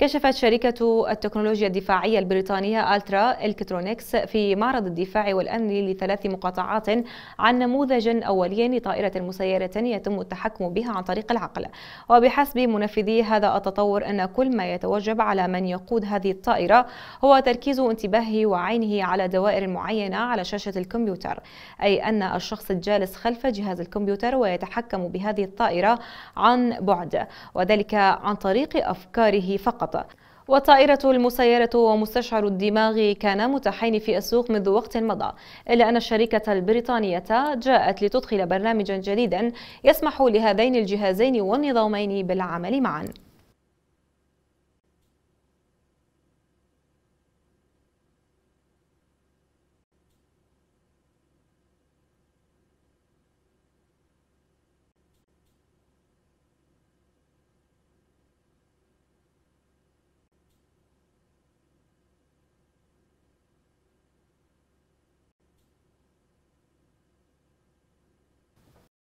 كشفت شركة التكنولوجيا الدفاعية البريطانية ألترا إلكترونيكس في معرض الدفاع والأمن لثلاث مقاطعات عن نموذج أولي لطائرة مسيرة يتم التحكم بها عن طريق العقل وبحسب منفذي هذا التطور أن كل ما يتوجب على من يقود هذه الطائرة هو تركيز انتباهه وعينه على دوائر معينة على شاشة الكمبيوتر أي أن الشخص الجالس خلف جهاز الكمبيوتر ويتحكم بهذه الطائرة عن بعد وذلك عن طريق أفكاره فقط فقط والطائرة المسيرة ومستشعر الدماغ كان متاحين في السوق منذ وقت مضى إلا أن الشركة البريطانية جاءت لتدخل برنامجا جديدا يسمح لهذين الجهازين والنظامين بالعمل معا